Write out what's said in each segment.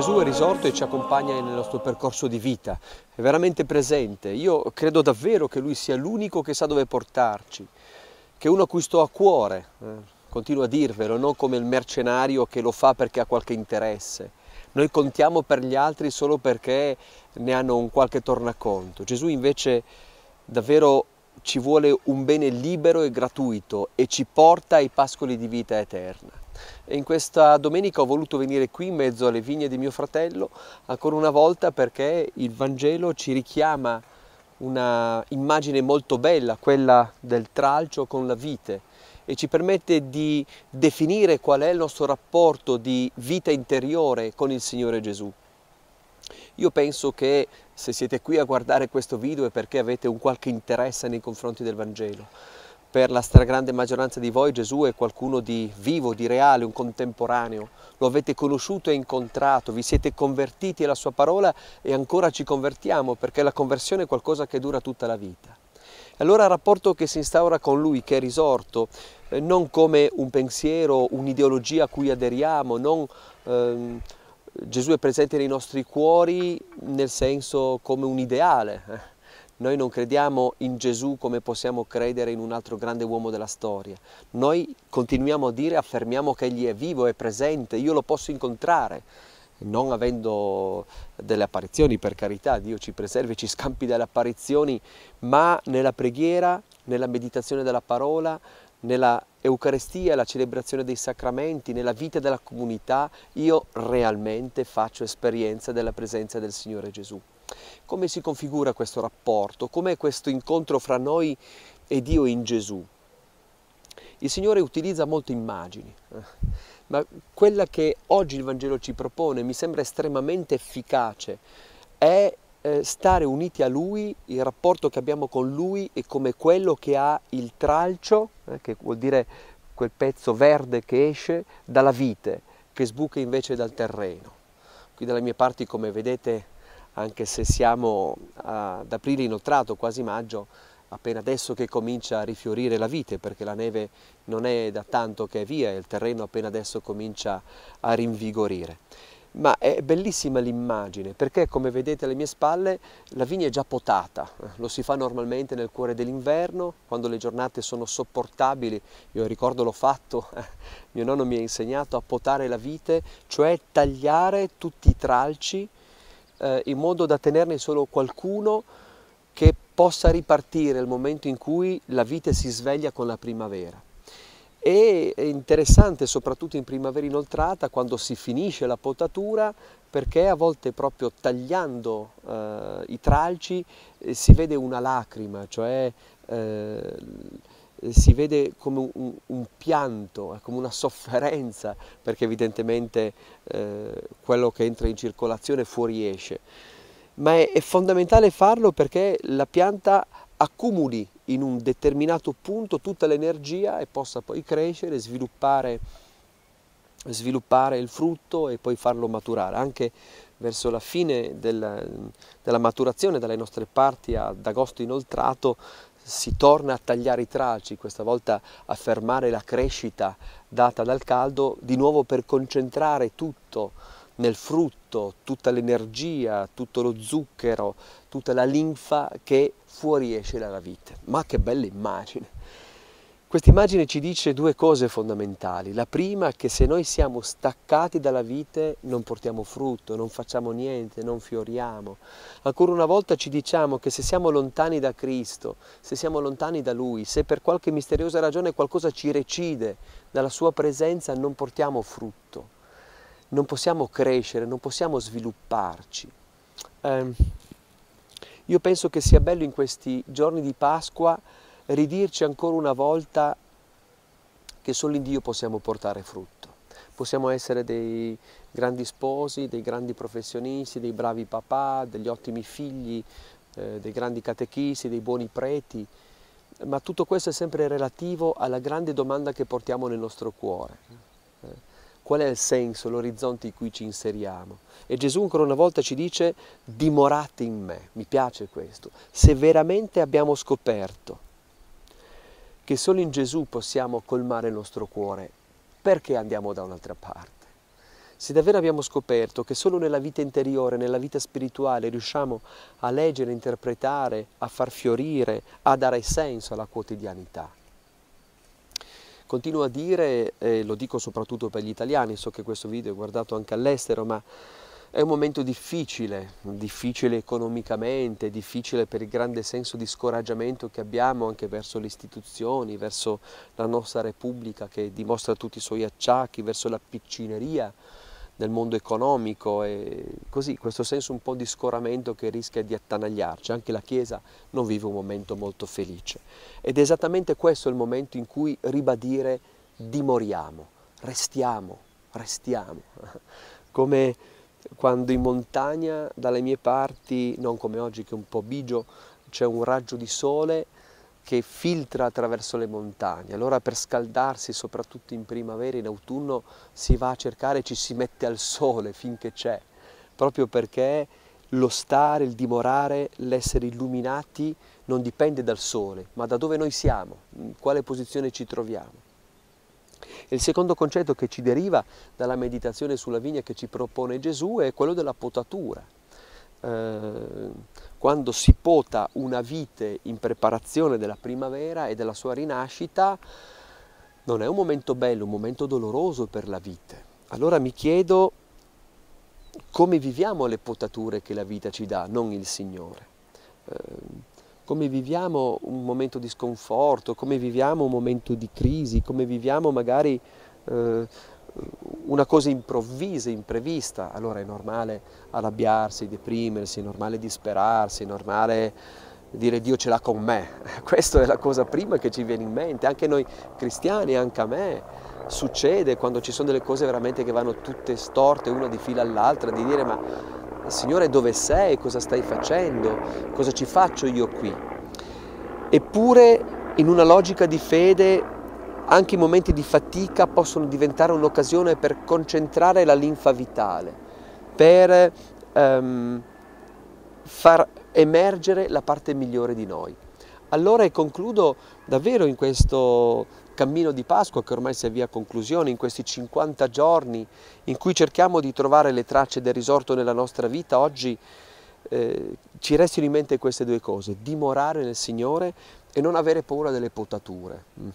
Gesù è risorto e ci accompagna nel nostro percorso di vita, è veramente presente. Io credo davvero che Lui sia l'unico che sa dove portarci, che è uno a cui sto a cuore, eh, continuo a dirvelo, non come il mercenario che lo fa perché ha qualche interesse. Noi contiamo per gli altri solo perché ne hanno un qualche tornaconto. Gesù invece davvero ci vuole un bene libero e gratuito e ci porta ai pascoli di vita eterna. E in questa domenica ho voluto venire qui in mezzo alle vigne di mio fratello ancora una volta perché il Vangelo ci richiama una immagine molto bella, quella del tralcio con la vite e ci permette di definire qual è il nostro rapporto di vita interiore con il Signore Gesù. Io penso che se siete qui a guardare questo video è perché avete un qualche interesse nei confronti del Vangelo per la stragrande maggioranza di voi Gesù è qualcuno di vivo, di reale, un contemporaneo. Lo avete conosciuto e incontrato, vi siete convertiti alla sua parola e ancora ci convertiamo perché la conversione è qualcosa che dura tutta la vita. Allora il rapporto che si instaura con lui, che è risorto, eh, non come un pensiero, un'ideologia a cui aderiamo, non... Ehm, Gesù è presente nei nostri cuori nel senso come un ideale, eh. Noi non crediamo in Gesù come possiamo credere in un altro grande uomo della storia. Noi continuiamo a dire, affermiamo che Egli è vivo, è presente, io lo posso incontrare non avendo delle apparizioni, per carità, Dio ci preservi, ci scampi dalle apparizioni, ma nella preghiera, nella meditazione della parola, nella Eucaristia, la celebrazione dei sacramenti, nella vita della comunità, io realmente faccio esperienza della presenza del Signore Gesù. Come si configura questo rapporto? Com'è questo incontro fra noi e Dio in Gesù? Il Signore utilizza molte immagini, eh, ma quella che oggi il Vangelo ci propone mi sembra estremamente efficace, è eh, stare uniti a Lui, il rapporto che abbiamo con Lui è come quello che ha il tralcio, eh, che vuol dire quel pezzo verde che esce dalla vite, che sbuca invece dal terreno. Qui dalle mie parti, come vedete, anche se siamo ad aprile inoltrato, quasi maggio, appena adesso che comincia a rifiorire la vite, perché la neve non è da tanto che è via e il terreno appena adesso comincia a rinvigorire. Ma è bellissima l'immagine perché come vedete alle mie spalle la vigna è già potata, lo si fa normalmente nel cuore dell'inverno quando le giornate sono sopportabili, io ricordo l'ho fatto, mio nonno mi ha insegnato a potare la vite, cioè tagliare tutti i tralci eh, in modo da tenerne solo qualcuno che possa ripartire il momento in cui la vite si sveglia con la primavera. E è interessante soprattutto in primavera inoltrata quando si finisce la potatura perché a volte proprio tagliando eh, i tralci eh, si vede una lacrima, cioè eh, si vede come un, un, pianto, come una sofferenza, perché evidentemente eh, quello che entra in circolazione fuoriesce. Ma è, è fondamentale farlo perché la pianta accumuli in un determinato punto tutta l'energia e possa poi crescere, sviluppare, sviluppare il frutto e poi farlo maturare. Anche verso la fine della, della maturazione dalle nostre parti ad agosto inoltrato si torna a tagliare i tralci, questa volta a fermare la crescita data dal caldo, di nuovo per concentrare tutto nel frutto, tutta l'energia, tutto lo zucchero, tutta la linfa che fuoriesce dalla vite. Ma che bella immagine! Quest'immagine ci dice due cose fondamentali. La prima è che se noi siamo staccati dalla vite non portiamo frutto, non facciamo niente, non fioriamo. Ancora una volta ci diciamo che se siamo lontani da Cristo, se siamo lontani da Lui, se per qualche misteriosa ragione qualcosa ci recide dalla Sua presenza, non portiamo frutto, non possiamo crescere, non possiamo svilupparci. Eh, io penso che sia bello in questi giorni di Pasqua ridirci ancora una volta che solo in Dio possiamo portare frutto. Possiamo essere dei grandi sposi, dei grandi professionisti, dei bravi papà, degli ottimi figli, eh, dei grandi catechisti, dei buoni preti, ma tutto questo è sempre relativo alla grande domanda che portiamo nel nostro cuore. Eh, qual è il senso, l'orizzonte in cui ci inseriamo? E Gesù ancora una volta ci dice dimorate in me, mi piace questo, se veramente abbiamo scoperto che solo in Gesù possiamo colmare il nostro cuore, perché andiamo da un'altra parte? Se davvero abbiamo scoperto che solo nella vita interiore, nella vita spirituale riusciamo a leggere, a interpretare, a far fiorire, a dare senso alla quotidianità. Continuo a dire, e lo dico soprattutto per gli italiani, so che questo video è guardato anche all'estero, ma è un momento difficile, difficile economicamente, difficile per il grande senso di scoraggiamento che abbiamo anche verso le istituzioni, verso la nostra Repubblica che dimostra tutti i suoi acciacchi, verso la piccineria del mondo economico e così questo senso un po' di scoramento che rischia di attanagliarci. Anche la Chiesa non vive un momento molto felice. Ed è esattamente questo il momento in cui ribadire dimoriamo, restiamo, restiamo. Come quando in montagna dalle mie parti, non come oggi che è un po' bigio, c'è un raggio di sole che filtra attraverso le montagne. Allora per scaldarsi, soprattutto in primavera, in autunno, si va a cercare, ci si mette al sole finché c'è, proprio perché lo stare, il dimorare, l'essere illuminati non dipende dal sole, ma da dove noi siamo, in quale posizione ci troviamo. Il secondo concetto che ci deriva dalla meditazione sulla vigna che ci propone Gesù è quello della potatura. Eh, quando si pota una vite in preparazione della primavera e della sua rinascita, non è un momento bello, un momento doloroso per la vite. Allora mi chiedo come viviamo le potature che la vita ci dà, non il Signore. Eh, come viviamo un momento di sconforto, come viviamo un momento di crisi, come viviamo magari eh, una cosa improvvisa, imprevista, allora è normale arrabbiarsi, deprimersi, è normale disperarsi, è normale dire Dio ce l'ha con me. Questa è la cosa prima che ci viene in mente, anche noi cristiani, anche a me, succede quando ci sono delle cose veramente che vanno tutte storte, una di fila all'altra, di dire ma Signore dove sei, cosa stai facendo, cosa ci faccio io qui. Eppure in una logica di fede anche i momenti di fatica possono diventare un'occasione per concentrare la linfa vitale, per ehm, far emergere la parte migliore di noi. Allora e concludo davvero in questo cammino di Pasqua che ormai si avvia a conclusione, in questi 50 giorni in cui cerchiamo di trovare le tracce del risorto nella nostra vita, oggi eh, ci restino in mente queste due cose, dimorare nel Signore e non avere paura delle potature. Mm.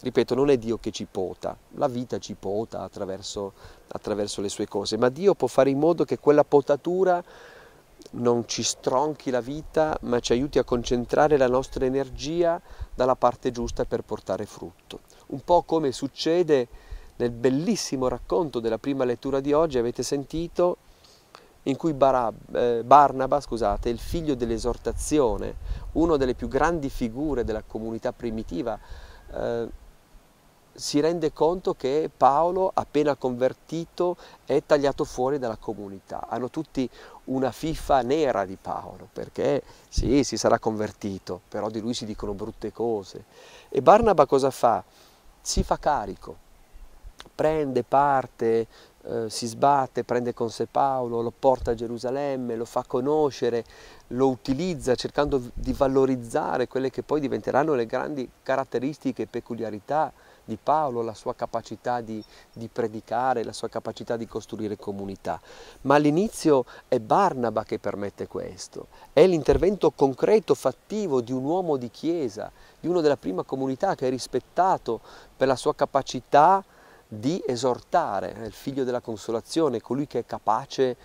Ripeto, non è Dio che ci pota, la vita ci pota attraverso, attraverso le sue cose, ma Dio può fare in modo che quella potatura non ci stronchi la vita, ma ci aiuti a concentrare la nostra energia dalla parte giusta per portare frutto. Un po' come succede nel bellissimo racconto della prima lettura di oggi, avete sentito, in cui Barab- eh, Barnaba, scusate, il figlio dell'esortazione, uno delle più grandi figure della comunità primitiva, eh, si rende conto che Paolo, appena convertito, è tagliato fuori dalla comunità. Hanno tutti una fifa nera di Paolo, perché sì, si sarà convertito, però di lui si dicono brutte cose. E Barnaba cosa fa? Si fa carico, prende parte, eh, si sbatte, prende con sé Paolo, lo porta a Gerusalemme, lo fa conoscere, lo utilizza cercando di valorizzare quelle che poi diventeranno le grandi caratteristiche e peculiarità di Paolo, la sua capacità di, di predicare, la sua capacità di costruire comunità. Ma all'inizio è Barnaba che permette questo, è l'intervento concreto, fattivo di un uomo di chiesa, di uno della prima comunità che è rispettato per la sua capacità di esortare, è il figlio della consolazione, colui che è capace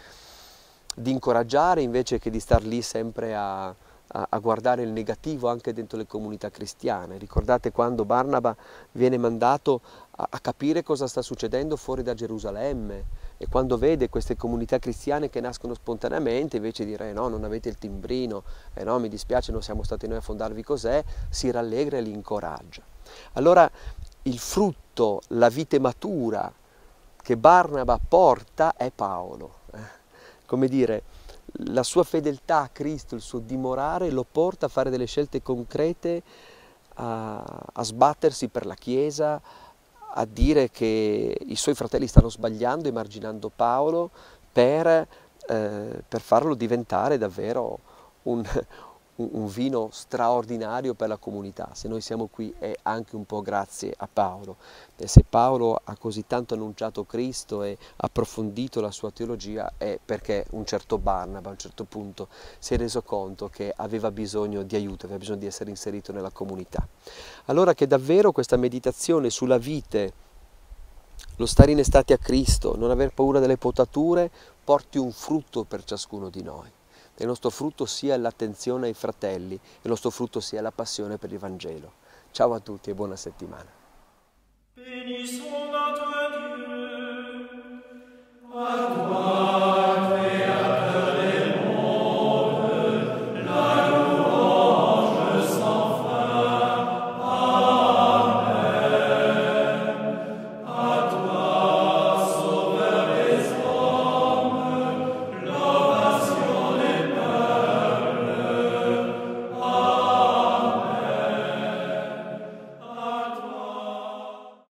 di incoraggiare invece che di star lì sempre a, a, a, guardare il negativo anche dentro le comunità cristiane. Ricordate quando Barnaba viene mandato a, a capire cosa sta succedendo fuori da Gerusalemme e quando vede queste comunità cristiane che nascono spontaneamente invece di dire eh no, non avete il timbrino, eh no, mi dispiace, non siamo stati noi a fondarvi cos'è, si rallegra e li incoraggia. Allora il frutto, la vite matura che Barnaba porta è Paolo. Eh. Come dire, la sua fedeltà a Cristo, il suo dimorare lo porta a fare delle scelte concrete, a, a sbattersi per la Chiesa, a dire che i suoi fratelli stanno sbagliando, emarginando Paolo per, eh, per farlo diventare davvero un, un, vino straordinario per la comunità. Se noi siamo qui è anche un po' grazie a Paolo. E se Paolo ha così tanto annunciato Cristo e approfondito la sua teologia è perché un certo Barnaba a un certo punto si è reso conto che aveva bisogno di aiuto, aveva bisogno di essere inserito nella comunità. Allora che davvero questa meditazione sulla vite lo stare in estate a Cristo, non aver paura delle potature, porti un frutto per ciascuno di noi il nostro frutto sia l'attenzione ai fratelli, e il nostro frutto sia la passione per il Vangelo. Ciao a tutti e buona settimana. Benissimo.